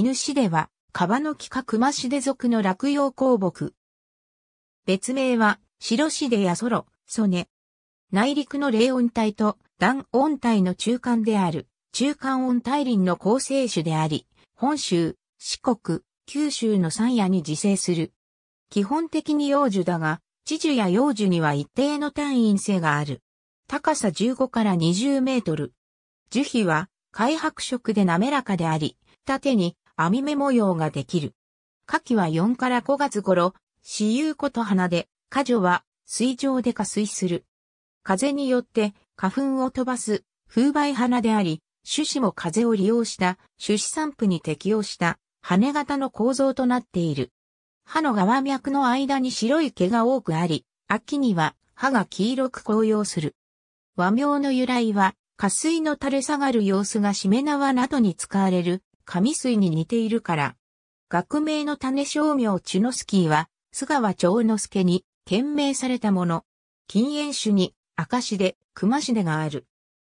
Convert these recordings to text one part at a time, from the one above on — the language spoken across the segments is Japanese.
犬市では、川の木か熊市で属の落葉鉱木。別名は、白市でやソロ、ソネ。内陸の冷温帯と断音帯の中間である、中間温帯林の構成種であり、本州、四国、九州の山野に自生する。基本的に幼樹だが、知樹や幼樹には一定の単位性がある。高さ15から20メートル。樹皮は、開白色で滑らかであり、縦に網目模様ができる。夏季は4から5月頃、私有子と花で、花女は水上で下水する。風によって花粉を飛ばす風媒花であり、種子も風を利用した種子散布に適応した羽型の構造となっている。歯の側脈の間に白い毛が多くあり、秋には歯が黄色く紅葉する。和名の由来は、下水の垂れ下がる様子がしめ縄などに使われる神水に似ているから。学名の種商名チュノスキーは、菅川長之助に、懸命されたもの。禁煙種に、赤しで、熊しでがある。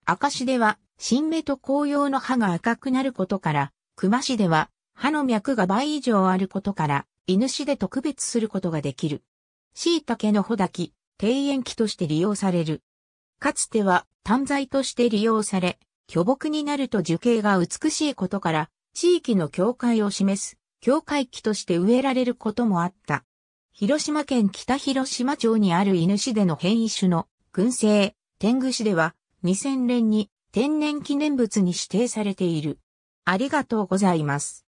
赤しでは、新芽と紅葉の葉が赤くなることから、熊しでは、歯の脈が倍以上あることから、犬種で特別することができる。椎茸の穂け庭園木として利用される。かつては、短材として利用され、巨木になると樹形が美しいことから、地域の境界を示す境界期として植えられることもあった。広島県北広島町にある犬市での変異種の群生、天狗市では2000年に天然記念物に指定されている。ありがとうございます。